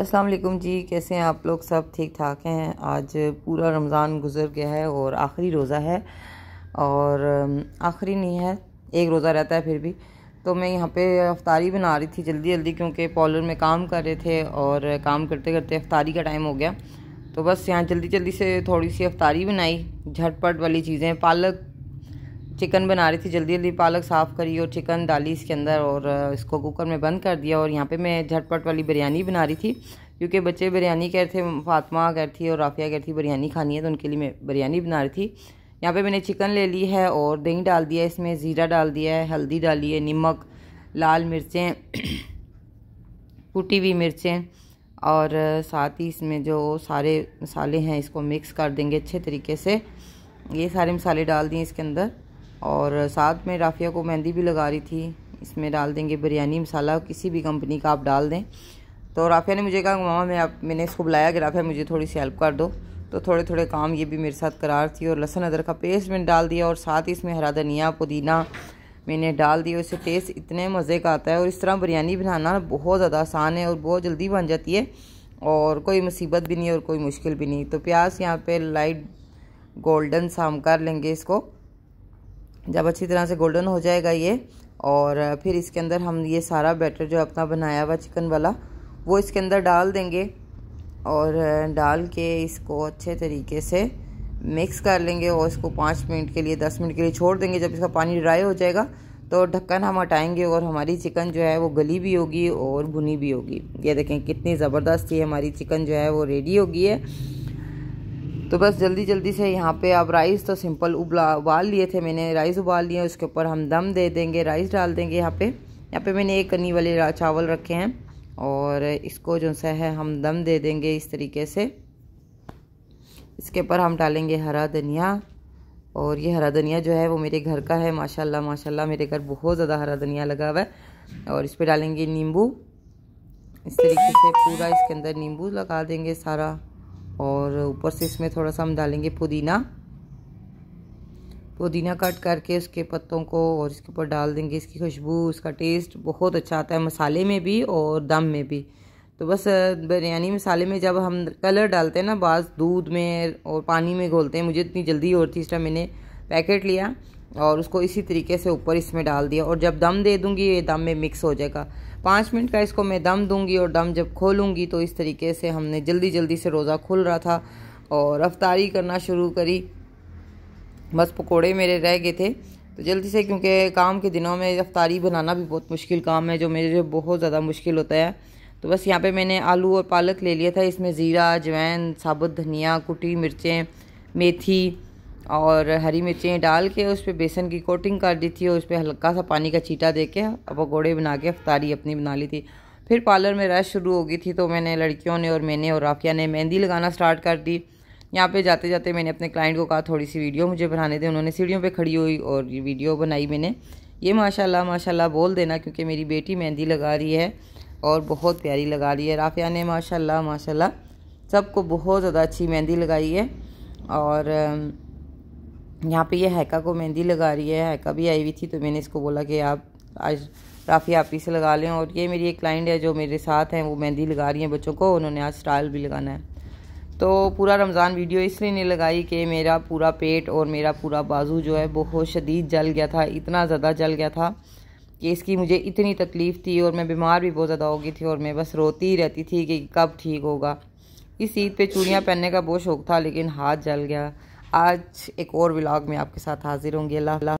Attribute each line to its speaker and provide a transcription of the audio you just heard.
Speaker 1: अस्सलाम वालेकुम जी कैसे हैं आप लोग सब ठीक ठाक हैं आज पूरा रमज़ान गुजर गया है और आखिरी रोज़ा है और आखिरी नहीं है एक रोज़ा रहता है फिर भी तो मैं यहाँ पे अफ्तारी बना रही थी जल्दी जल्दी क्योंकि पॉलर में काम कर रहे थे और काम करते करते अफ्तारी का टाइम हो गया तो बस यहाँ जल्दी जल्दी से थोड़ी सी अफ्तारी बनाई झटपट वाली चीज़ें पालक चिकन बना रही थी जल्दी जल्दी पालक साफ़ करी और चिकन डाली इसके अंदर और इसको कुकर में बंद कर दिया और यहाँ पे मैं झटपट वाली बिरयानी बना रही थी क्योंकि बच्चे बिरयानी कह रहे थे फातमा कह रही थी और राफिया कह रही थी बिरयानी खानी है तो उनके लिए मैं बिरयानी बना रही थी यहाँ पे मैंने चिकन ले ली है और दही डाल दिया इसमें ज़ीरा डाल दिया है हल्दी डाली है नमक लाल मिर्चें कूटी हुई मिर्चें और साथ ही इसमें जो सारे मसाले हैं इसको मिक्स कर देंगे अच्छे तरीके से ये सारे मसाले डाल दिए इसके अंदर और साथ में राफिया को मेहंदी भी लगा रही थी इसमें डाल देंगे बिरयानी मसाला किसी भी कंपनी का आप डाल दें तो राफिया ने मुझे कहा मामा मैं आप मैंने इसको बुलाया कि राफिया मुझे थोड़ी सी हेल्प कर दो तो थोड़े थोड़े काम ये भी मेरे साथ करार थी और लहसुन अदरक का पेस्ट मैंने डाल दिया और साथ ही इसमें हरा धनिया पुदीना मैंने डाल दिया इससे टेस्ट इतने मज़े का आता है और इस तरह बिरयानी बनाना बहुत ज़्यादा आसान है और बहुत जल्दी बन जाती है और कोई मुसीबत भी नहीं और कोई मुश्किल भी नहीं तो प्याज यहाँ पर लाइट गोल्डन सा कर लेंगे इसको जब अच्छी तरह से गोल्डन हो जाएगा ये और फिर इसके अंदर हम ये सारा बैटर जो अपना बनाया हुआ चिकन वाला वो इसके अंदर डाल देंगे और डाल के इसको अच्छे तरीके से मिक्स कर लेंगे और इसको पाँच मिनट के लिए दस मिनट के लिए छोड़ देंगे जब इसका पानी ड्राई हो जाएगा तो ढक्कन हम हटाएंगे और हमारी चिकन जो है वो गली भी होगी और भुनी भी होगी ये देखें कितनी ज़बरदस्त ये हमारी चिकन जो है वो रेडी होगी है तो बस जल्दी जल्दी से यहाँ पे अब राइस तो सिंपल उबला उबाल लिए थे मैंने राइस उबाल लिए उसके ऊपर हम दम दे देंगे राइस डाल देंगे यहाँ पे यहाँ पे मैंने एक कनी वाले चावल रखे हैं और इसको जो सा है हम दम दे देंगे इस तरीके से इसके ऊपर हम डालेंगे हरा धनिया और ये हरा धनिया जो है वो मेरे घर का है माशाल्लाह माशाल्लाह मेरे घर बहुत ज़्यादा हरा धनिया लगा हुआ है और इस पर डालेंगे नींबू इस तरीके से पूरा इसके अंदर नींबू लगा देंगे सारा और ऊपर से इसमें थोड़ा सा हम डालेंगे पुदीना पुदीना कट करके उसके पत्तों को और इसके ऊपर डाल देंगे इसकी खुशबू इसका टेस्ट बहुत अच्छा आता है मसाले में भी और दम में भी तो बस बिरयानी मसाले में जब हम कलर डालते हैं ना बाज़ दूध में और पानी में घोलते हैं मुझे इतनी जल्दी और थी इस टाइम मैंने पैकेट लिया और उसको इसी तरीके से ऊपर इसमें डाल दिया और जब दम दे दूंगी ये दम में मिक्स हो जाएगा पाँच मिनट का इसको मैं दम दूंगी और दम जब खोलूंगी तो इस तरीके से हमने जल्दी जल्दी से रोज़ा खुल रहा था और रफ्तारी करना शुरू करी बस पकोड़े मेरे रह गए थे तो जल्दी से क्योंकि काम के दिनों में रफ़्तारी बनाना भी बहुत मुश्किल काम है जो मेरे लिए बहुत ज़्यादा मुश्किल होता है तो बस यहाँ पर मैंने आलू और पालक ले लिया था इसमें ज़ीरा अजवैन साबुत धनिया कुटी मिर्चें मेथी और हरी मिर्चें डाल के उस पर बेसन की कोटिंग कर दी थी और उस पर हल्का सा पानी का चीटा दे के पकौड़े बना के अफ्तारी अपनी बना ली थी फिर पार्लर में रश शुरू हो गई थी तो मैंने लड़कियों ने और मैंने और राफिया ने मेहंदी लगाना स्टार्ट कर दी यहाँ पे जाते जाते मैंने अपने क्लाइंट को कहा थोड़ी सी वीडियो मुझे बनाने दें उन्होंने सीढ़ियों पे खड़ी हुई और ये वीडियो बनाई मैंने ये माशाल्लाह माशाल्लाह बोल देना क्योंकि मेरी बेटी मेहंदी लगा रही है और बहुत प्यारी लगा रही है राफिया ने माशाल्लाह माशाल्लाह सबको बहुत ज़्यादा अच्छी मेहंदी लगाई है और यहाँ पे ये हैका को मेहंदी लगा रही है हैका भी आई हुई थी तो मैंने इसको बोला कि आप आज राफ़ी आप इसे लगा लें और ये मेरी एक क्लाइंट है जो मेरे साथ हैं वो मेहंदी लगा रही हैं बच्चों को उन्होंने आज स्टाइल भी लगाना है तो पूरा रमज़ान वीडियो इसलिए नहीं लगाई कि मेरा पूरा पेट और मेरा पूरा बाजू जो है बहुत शदीद जल गया था इतना ज़्यादा जल गया था कि इसकी मुझे इतनी तकलीफ़ थी और मैं बीमार भी बहुत ज़्यादा हो गई थी और मैं बस रोती ही रहती थी कि कब ठीक होगा इस ईद पे चूड़ियाँ पहनने का बहुत शौक़ था लेकिन हाथ जल गया आज एक और व्लॉग में आपके साथ हाजिर होंगी अल्लाह